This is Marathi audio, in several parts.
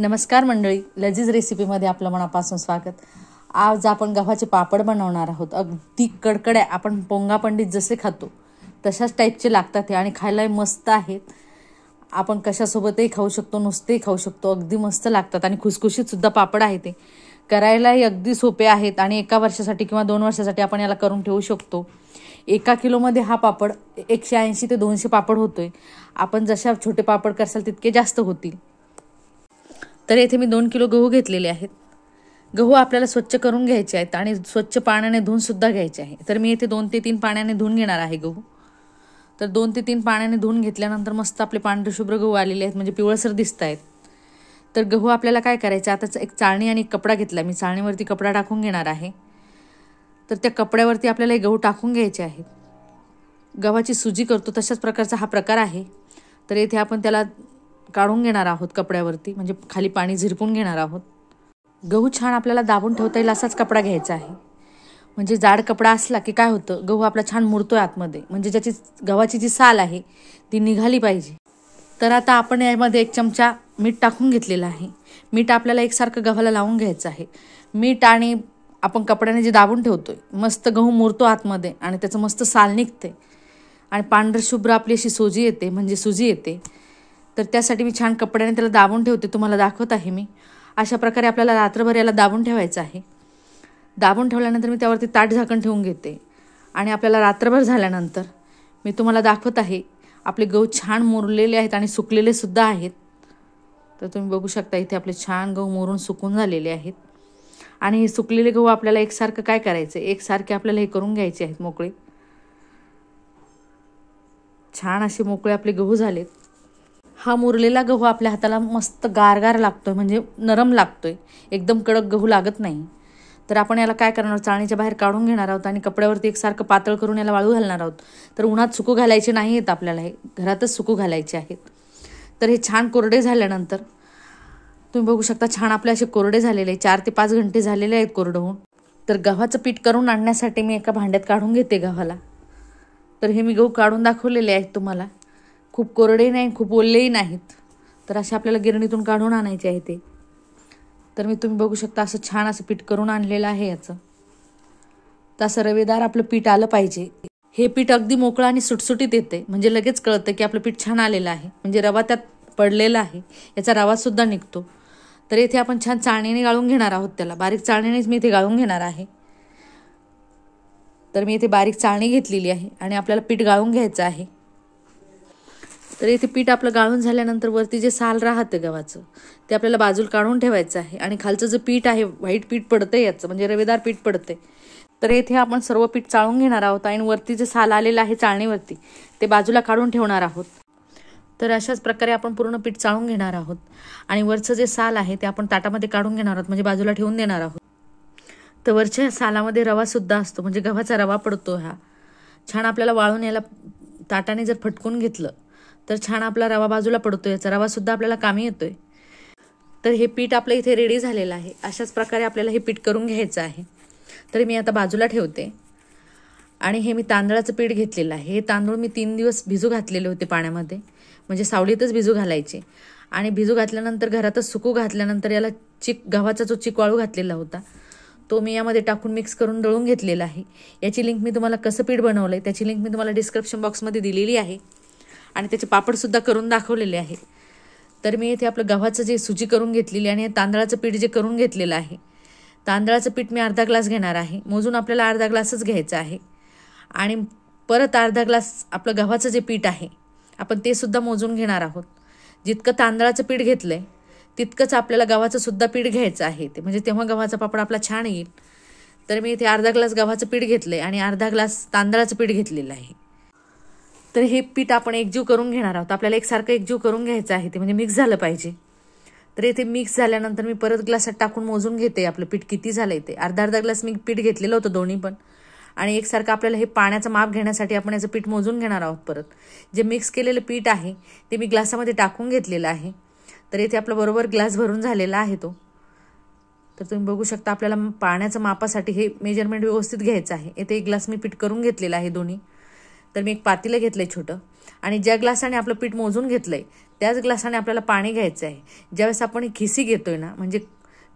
नमस्कार मंडळी लजीज रेसिपीमध्ये आपलं मनापासून स्वागत आज आपण गव्हाचे पापड बनवणार आहोत अगदी कडकड्या आपण पोंगा पंडित जसे खातो तशाच टाईपचे लागतात हे आणि खायलाही मस्त आहेत आपण कशासोबतही खाऊ शकतो नुसतेही खाऊ शकतो अगदी मस्त लागतात आणि सुद्धा पापड आहे ते करायलाही अगदी सोपे आहेत आणि एका वर्षासाठी किंवा दोन वर्षासाठी आपण याला करून ठेवू शकतो एका किलोमध्ये हा पापड एकशे ऐंशी ते दोनशे पापड होतोय आपण जशा छोटे पापड करसाल तितके जास्त होतील तर येथे मी दोन किलो गहू घेतलेले आहेत गहू आपल्याला स्वच्छ करून घ्यायचे आहेत आणि स्वच्छ पाण्याने धुवूनसुद्धा घ्यायचे आहे तर मी येथे दोन ते तीन पाण्याने धुवून घेणार आहे गहू तर दोन ते तीन पाण्याने धुवून घेतल्यानंतर मस्त आपले पांढरशुभ्र गहू आलेले आहेत म्हणजे पिवळसर दिसत आहेत तर गहू आपल्याला काय करायचं आताच एक चाळणी आणि कपडा घेतला मी चाळणीवरती कपडा टाकून घेणार आहे तर त्या कपड्यावरती आपल्याला गहू टाकून घ्यायचे आहेत गव्हाची सुजी करतो तशाच प्रकारचा हा प्रकार आहे तर येथे आपण त्याला काढून घेणार आहोत कपड्यावरती म्हणजे खाली पाणी झिरपून घेणार आहोत गहू छान आपल्याला दाबून ठेवता येईल असाच कपडा घ्यायचा आहे म्हणजे जाड कपडा असला की काय होतं गहू आपला छान मुरतो आहे आतमध्ये म्हणजे ज्याची गव्हाची जी साल आहे ती निघाली पाहिजे तर आता आपण यामध्ये एक चमचा मीठ टाकून घेतलेला आहे मीठ आपल्याला एकसारखं गव्हाला लावून घ्यायचं आहे मीठ आणि आपण कपड्याने जे दाबून ठेवतोय मस्त गहू मुरतो आतमध्ये आणि त्याचं मस्त साल निघते आणि पांढरशुभ्र आपली अशी सोजी येते म्हणजे सुजी येते तर त्यासाठी मी छान कपड्याने त्याला दाबून ठेवते तुम्हाला दाखवत आहे मी अशा प्रकारे आपल्याला रात्रभर याला दाबून ठेवायचं आहे दाबून ठेवल्यानंतर मी त्यावरती ताट झाकण ठेवून घेते आणि आपल्याला रात्रभर झाल्यानंतर मी तुम्हाला दाखवत आहे आपले गहू छान मुरलेले आहेत आणि सुकलेले सुद्धा आहेत तर तुम्ही बघू शकता इथे आपले छान गहू मोरून सुकून झालेले आहेत आणि हे सुकलेले गहू आपल्याला एकसारखं काय करायचं एकसारखे आपल्याला हे करून घ्यायचे आहेत मोकळे छान असे मोकळे आपले गहू झालेत हा मुरलेला गहू आपल्या हाताला मस्त गारगार लागतो आहे म्हणजे नरम लागतो आहे एकदम कडक गहू लागत नाही तर आपण याला काय करणार चाळणीच्या बाहेर काढून घेणार आहोत आणि कपड्यावरती एकसारखं पातळ करून याला वाळू घालणार आहोत तर उन्हात सुकू घालायचे नाही आहेत आपल्याला हे घरातच सुकू घालायचे आहेत तर हे छान कोरडे झाल्यानंतर तुम्ही बघू शकता छान आपले असे कोरडे झालेले चार ते पाच घंटे झालेले आहेत कोरडं तर गव्हाचं पीठ करून आणण्यासाठी मी एका भांड्यात काढून घेते गव्हाला तर हे मी गहू काढून दाखवलेले आहेत तुम्हाला खूप कोरडेही नाही खूप ओललेही नाहीत तर असे आपल्याला गिरणीतून काढून आणायचे आहे ते तर मी तुम्ही बघू शकता असं छान असं पीठ करून आणलेलं आहे याचं तर असं रवेदार आपलं पीठ आलं पाहिजे हे पीठ अगदी मोकळं आणि सुटसुटीत येते म्हणजे लगेच कळतं की आपलं पीठ छान आलेलं आहे म्हणजे रवा त्यात पडलेला आहे याचा रवासुद्धा निघतो तर येथे आपण छान चाळणीने गाळून घेणार आहोत त्याला बारीक चाळणीनेच मी इथे गाळून घेणार आहे तर मी इथे बारीक चाळणी घेतलेली आहे आणि आपल्याला पीठ गाळून घ्यायचं आहे तर इथे पीठ आपलं गाळून झाल्यानंतर वरती जे साल राहतं गव्हाचं ते आपल्याला बाजूला काढून ठेवायचं आहे आणि खालचं जे पीठ आहे व्हाईट पीठ पडतं याचं म्हणजे रवेदार पीठ पडते तर येथे आपण सर्व पीठ चाळून घेणार आहोत आणि वरती जे साल आलेलं आहे चाळणीवरती ते बाजूला काढून ठेवणार आहोत तर अशाच प्रकारे आपण पूर्ण पीठ चाळून घेणार आहोत आणि वरचं जे साल आहे ते आपण ताटामध्ये काढून घेणार आहोत म्हणजे बाजूला ठेवून देणार आहोत तर वरच्या सालामध्ये रवा सुद्धा असतो म्हणजे गव्हाचा रवा पडतो हा छान आपल्याला वाळून याला ताटाने जर फटकून घेतलं तर छान आपला रवा बाजूला पडतो याचा रवासुद्धा आपल्याला कामी येतोय तर हे पीठ आपलं इथे रेडी झालेलं आहे अशाच प्रकारे आपल्याला हे पीठ करून घ्यायचं आहे तर मी आता बाजूला ठेवते आणि हे मी तांदळाचं पीठ घेतलेलं आहे हे तांदूळ मी तीन दिवस भिजू घातलेले होते पाण्यामध्ये म्हणजे सावलीतच भिजू घालायचे आणि भिजू घातल्यानंतर घरातच सुकू घातल्यानंतर याला चिक गव्हाचा जो चिकवाळू घातलेला होता तो मी यामध्ये टाकून मिक्स करून दळून घेतलेला आहे याची लिंक मी तुम्हाला कसं पीठ बनवलं आहे त्याची लिंक मी तुम्हाला डिस्क्रिप्शन बॉक्समध्ये दिलेली आहे आणि त्याचे पापडसुद्धा करून दाखवलेले आहे तर मी इथे आपलं गव्हाचं जे सुजी करून घेतलेली आणि तांदळाचं पीठ जे करून घेतलेलं आहे तांदळाचं पीठ मी अर्धा ग्लास घेणार आहे मोजून आपल्याला अर्धा ग्लासच घ्यायचा आहे आणि परत अर्धा ग्लास आपलं गव्हाचं जे पीठ आहे आपण ते सुद्धा मोजून घेणार आहोत जितकं तांदळाचं पीठ घेतलं आहे तितकंच आपल्याला गव्हाचं सुद्धा पीठ घ्यायचं आहे ते म्हणजे तेव्हा गव्हाचा पापड आपला छान येईल तर मी इथे अर्धा ग्लास गव्हाचं पीठ घेतलं आहे आणि अर्धा ग्लास तांदळाचं पीठ घेतलेलं आहे तर हे पीठ आपण एकजीव करून घेणार आहोत आपल्याला एकसारखं एकजीव करून घ्यायचं आहे ते म्हणजे मिक्स झालं पाहिजे तर येथे मिक्स झाल्यानंतर मी परत ग्लासात टाकून मोजून घेते आपलं पीठ किती झालं ते अर्धा अर्धा ग्लास मी पीठ घेतलेलं होतं दोन्ही पण आणि एकसारखं आपल्याला हे पाण्याचं माप घेण्यासाठी आपण याचं पीठ मोजून घेणार आहोत परत जे मिक्स केलेलं पीठ आहे ते मी ग्लासामध्ये टाकून घेतलेलं आहे तर इथे आपलं बरोबर ग्लास भरून झालेला आहे तो तर तुम्ही बघू शकता आपल्याला पाण्याचं मापासाठी हे मेजरमेंट व्यवस्थित घ्यायचं आहे इथे एक ग्लास मी पीठ करून घेतलेला आहे दोन्ही तर मी एक पातीलं घेतलंय छोटं आणि ज्या ग्लासाने आपलं पीठ मोजून घेतलंय त्याच ग्लासाने आपल्याला पाणी घ्यायचं आहे ज्यावेळेस आपण खिसी घेतोय ना म्हणजे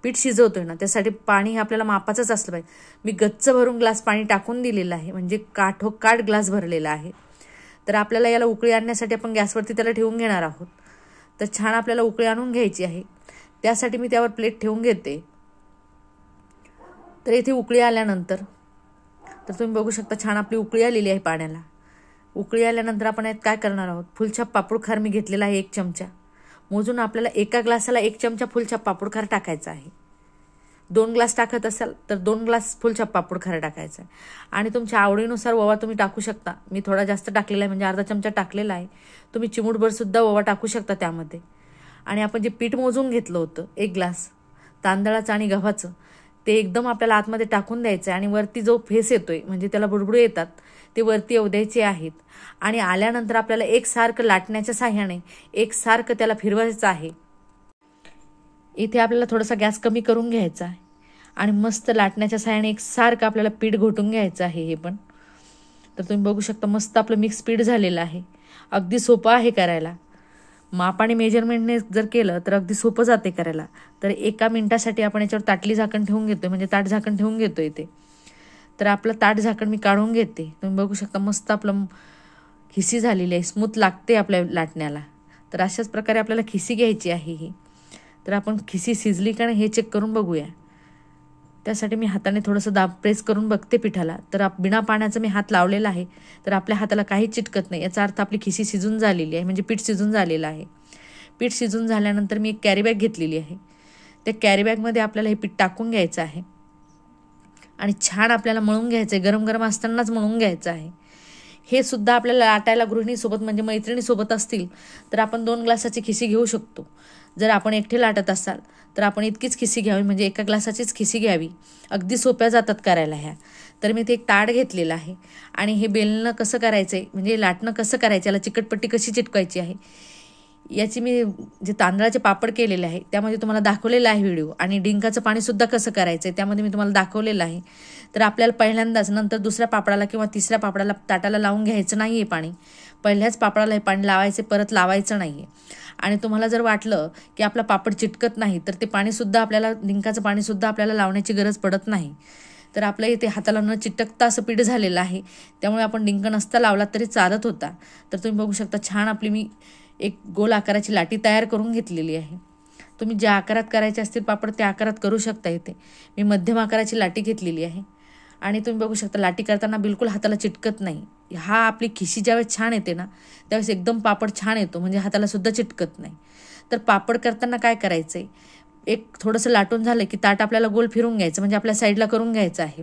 पीठ शिजवतोय ना त्यासाठी पाणी हे आपल्याला मापाचंच असलं पाहिजे मी गच्च भरून ग्लास पाणी टाकून दिलेलं आहे म्हणजे काठोकाठ ग्लास भरलेला आहे तर आपल्याला याला उकळी आणण्यासाठी आपण गॅसवरती त्याला ठेवून घेणार आहोत तर छान आपल्याला उकळी आणून घ्यायची आहे त्यासाठी मी त्यावर प्लेट ठेवून घेते तर इथे उकळी आल्यानंतर तर तुम्ही बघू शकता छान आपली उकळी आलेली आहे पाण्याला उकळी आल्यानंतर आपण यात काय करणार आहोत फुलछाप पापड खार मी घेतलेला आहे एक चमचा मोजून आपल्याला एका ग्लासाला एक चमचा फुलछाप पापड खार टाकायचा आहे दोन ग्लास टाकत असाल तर दोन ग्लास फुलछाप पापड खार टाकायचा आहे आणि तुमच्या आवडीनुसार ओवा तुम्ही टाकू शकता मी थोडा जास्त टाकलेला आहे म्हणजे अर्धा चमचा टाकलेला आहे तुम्ही सुद्धा ओवा टाकू शकता त्यामध्ये आणि आपण जे पीठ मोजून घेतलं होतं एक ग्लास तांदळाचं आणि गव्हाचं ते एकदम आपल्याला आतमध्ये टाकून द्यायचं आहे आणि वरती जो फेस येतोय म्हणजे त्याला बुडबुडे येतात ते वरती अवधायचे आहेत आणि आल्यानंतर आपल्याला एक सारखं लाटण्याच्या साह्याने सारखं त्याला फिरवायचं आहे इथे आपल्याला थोडासा गॅस कमी करून घ्यायचा आहे आणि मस्त लाटण्याच्या साह्याने एक सारखं आपल्याला पीठ घोटून घ्यायचं आहे हे पण तर तुम्ही बघू शकता मस्त आपलं मिक्स पीठ झालेलं आहे अगदी सोपं आहे करायला माप आणि मेजरमेंटने जर केलं तर अगदी सोपं जाते करायला तर एका मिनिटासाठी आपण याच्यावर ताटली झाकण ठेवून घेतो म्हणजे ताट झाकण ठेवून घेतो इथे तर आपलं ताट झाकण मी काढून घेते तुम्ही बघू शकता मस्त आपलं खिसी झालेली आहे स्मूथ लागते आपल्या लाटण्याला तर अशाच प्रकारे आपल्याला खिसी घ्यायची आहे ही तर आपण खिसी शिजली का नाही हे चेक करून बघूया त्यासाठी मी हाताने थोडंसं दाब प्रेस करून बघते पिठाला तर आप बिना पाण्याचा मी हात लावलेला आहे तर आपल्या हाताला काही चिटकत नाही याचा अर्थ आपली खिसी शिजून झालेली आहे म्हणजे पीठ शिजून झालेलं आहे पीठ शिजून झाल्यानंतर मी एक कॅरीबॅग घेतलेली आहे त्या कॅरीबॅगमध्ये आपल्याला हे पीठ टाकून घ्यायचं आहे आणि छान आपल्याला मळून घ्यायचं आहे गरम गरम असतानाच मळून घ्यायचं आहे हे सुद्धा आपल्याला लाटायला गृहिणीसोबत म्हणजे मैत्रिणीसोबत असतील तर आपण दोन ग्लासाची खिशी घेऊ शकतो जर आपण एकटे लाटत असाल तर आपण इतकीच खिशी घ्यावी म्हणजे एका ग्लासाचीच खिशी घ्यावी अगदी सोप्या जातात करायला ह्या तर मी ते एक ताट घेतलेलं आहे आणि हे बेलणं कसं करायचं आहे म्हणजे लाटणं कसं करायचं याला चिकटपट्टी कशी चिटकायची आहे याची मी जे तांदळाचे पापड केलेले आहे त्यामध्ये तुम्हाला दाखवलेला आहे व्हिडिओ आणि डिंकाचं पाणीसुद्धा कसं करायचं आहे त्यामध्ये मी तुम्हाला दाखवलेलं आहे तर आपल्याला पहिल्यांदाच नंतर दुसऱ्या पापडाला किंवा तिसऱ्या पापडाला ताटाला लावून घ्यायचं नाही आहे पाणी पहिल्याच पापडाला हे पाणी लावायचे परत लावायचं नाही आहे आणि तुम्हाला जर वाटलं की आपला पापड चिटकत नाही तर ते पाणीसुद्धा आपल्याला डिंकाचं पाणीसुद्धा आपल्याला लावण्याची गरज पडत नाही तर आपल्या इथे हाताला न चिटकता असं पीठ झालेलं आहे त्यामुळे आपण डिंक नसता लावला तरी चालत होता तर तुम्ही बघू शकता छान आपली मी एक गोल आकाराची लाटी तयार करून घेतलेली आहे तुम्ही ज्या आकारात करायचे असतील पापड त्या आकारात करू शकता इथे मी मध्यम आकाराची लाटी घेतलेली आहे आणि तुम्ही बघू शकता लाटी करताना बिलकुल हाताला चिटकत नाही हा आपली खिशी ज्यावेळेस छान येते ना त्यावेळेस एकदम पापड छान येतो म्हणजे हातालासुद्धा चिटकत नाही तर पापड करताना काय करायचं आहे एक थोडंसं लाटून झालं की ताट आपल्याला गोल फिरून घ्यायचं म्हणजे आपल्या साईडला करून घ्यायचं आहे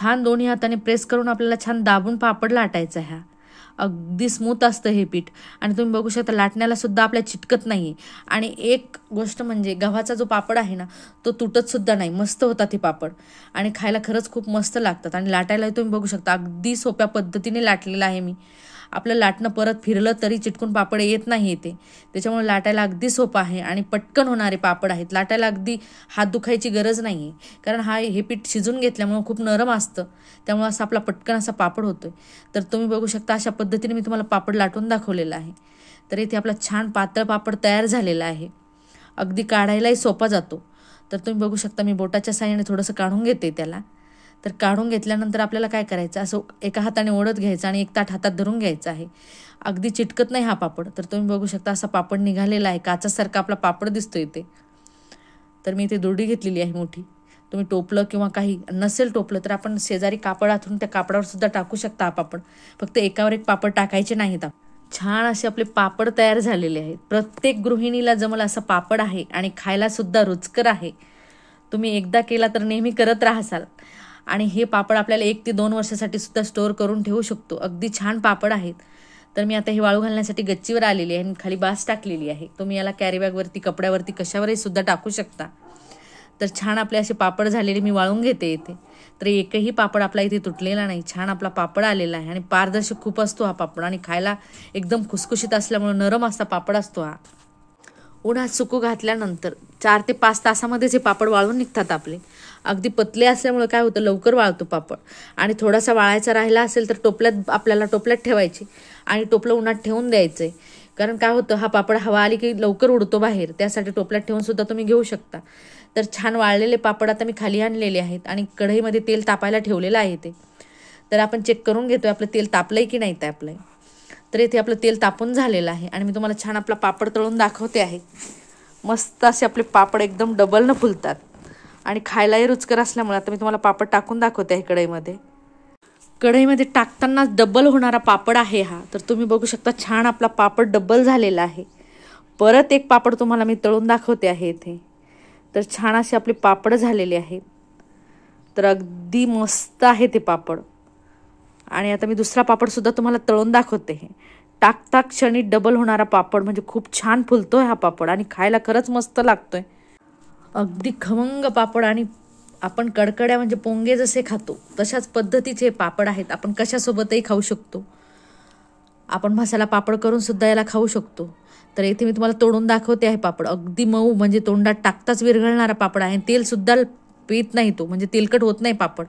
छान दोन्ही हाताने प्रेस करून आपल्याला छान दाबून पापड लाटायचा हा अगदी स्मूथ असतं हे पीठ आणि तुम्ही बघू शकता लाटण्याला सुद्धा आपल्या चिटकत नाही आणि एक गोष्ट म्हणजे गव्हाचा जो पापड आहे ना तो तुटत सुद्धा नाही मस्त होता ते पापड आणि खायला खरंच खूप मस्त लागतात आणि लाटायला तुम्ही बघू शकता अगदी सोप्या पद्धतीने लाटलेलं आहे मी आपलं लाटणं परत फिरलं तरी चिटकून पापड येत नाही येते त्याच्यामुळे लाटायला अगदी सोपं आहे आणि पटकन होणारे पापड आहेत लाटायला अगदी हात दुखायची गरज नाही आहे कारण हा हे पीठ शिजून घेतल्यामुळं खूप नरम असतं त्यामुळं असं आपला पटकन असा पापड होतो तर तुम्ही बघू शकता अशा पद्धतीने मी तुम्हाला पापड लाटून दाखवलेला आहे तर इथे आपला छान पातळ पापड तयार झालेला आहे अगदी काढायलाही सोपा जातो तर तुम्ही बघू शकता मी बोटाच्या साह्याने थोडंसं काढून घेते त्याला तर काढून घेतल्यानंतर आपल्याला काय करायचं असं एका हाताने ओढत घ्यायचं आणि एक ताट हातात धरून घ्यायचं आहे अगदी चिटकत नाही हा पापड तर तुम्ही बघू शकता असा पापड निघालेला आहे काचासारखा आपला पापड दिसतो इथे तर मी इथे दुर्डी घेतलेली आहे मोठी तुम्ही टोपलं किंवा काही नसेल टोपलं तर आपण शेजारी कापड त्या कापडावर सुद्धा टाकू शकता हा पापड फक्त एकावर एक पापड टाकायचे नाहीत छान असे आपले पापड तयार झालेले आहेत प्रत्येक गृहिणीला जमल असा पापड आहे आणि खायला सुद्धा रुचकर आहे तुम्ही एकदा केला तर नेहमी करत राहसाल आणि हे पापड आपल्याला एक ते दोन वर्षासाठी सुद्धा स्टोअर करून ठेवू शकतो अगदी छान पापड आहेत तर मी आता हे वाळू घालण्यासाठी गच्चीवर आलेली आहे आणि खाली बास टाकलेली आहे तुम्ही याला कॅरीबॅगवरती कपड्यावरती कशावरही सुद्धा टाकू शकता तर छान आपले असे पापड झालेले मी वाळून घेते इथे तर एकही पापड आपला इथे तुटलेला नाही छान आपला पापड आलेला आहे आणि पारदर्शक खूप असतो हा पापड आणि खायला एकदम खुसखुशीत असल्यामुळे नरम असा पापड असतो हा उन्हात सुकू घातल्यानंतर चार ते पाच तासामध्येच हे पापड वाळून निघतात आपले अगदी पतले असल्यामुळे काय होतं लवकर वाळतो पापड आणि थोडासा वाळायचा राहिला असेल तर टोपल्यात आपल्याला टोपल्यात ठेवायची आणि टोपलं उन्हात ठेवून द्यायचं आहे कारण काय होतं हा पापड हवा आली की लवकर उडतो बाहेर त्यासाठी टोपल्यात ठेवून सुद्धा तुम्ही घेऊ शकता तर छान वाळलेले पापड आता मी खाली आणलेले आहेत आणि कढईमध्ये तेल तापायला ठेवलेलं आहे ते तर आपण चेक करून घेतो आपलं तेल तापलं आहे की नाही ते आपलं तर इथे आपलं तेल तापून झालेलं आहे आणि मी तुम्हाला छान आपला पापड तळून दाखवते आहे मस्त असे आपले पापड एकदम डबल न फुलतात आणि खायलाही रुचकर असल्यामुळे आता मी तुम्हाला पापड टाकून दाखवते आहे कढईमध्ये कढईमध्ये टाकताना डबल होणारा पापड आहे हा तर तुम्ही बघू शकता छान आपला पापड डबल झालेला आहे परत एक पापड तुम्हाला मी तळून दाखवते आहे इथे तर छान असे आपले पापड झालेले आहे तर अगदी मस्त आहे ते पापड आणि आता मी दुसरा पापडसुद्धा तुम्हाला तळून दाखवते आहे टाकता क्षणी डबल होणारा पापड म्हणजे खूप छान फुलतो आहे हा पापड आणि खायला खरंच मस्त लागतो आहे अगदी खमंग पापड आणि आपण कडकड्या म्हणजे पोंगे जसे खातो तशाच पद्धतीचे पापड आहेत आपण कशासोबतही खाऊ शकतो आपण मसाला पापड करून सुद्धा याला खाऊ शकतो तर येथे मी तुम्हाला तोडून दाखवते आहे पापड अगदी मऊ म्हणजे तोंडात टाकताच विरघळणारा पापड आहे तेलसुद्धा पित नाही तो म्हणजे तेलकट होत नाही पापड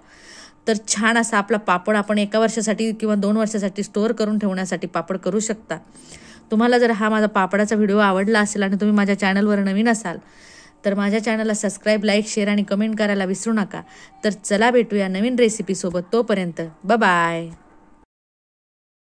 तर छान असा आपला पापड आपण एका वर्षासाठी किंवा दोन वर्षासाठी स्टोअर करून ठेवण्यासाठी पापड करू शकता तुम्हाला जर हा माझा पापडाचा व्हिडिओ आवडला असेल आणि तुम्ही माझ्या चॅनलवर नवीन असाल तर माझ्या चॅनलला सबस्क्राईब लाईक शेअर आणि कमेंट करायला विसरू नका तर चला भेटूया नवीन रेसिपीसोबत तोपर्यंत बाय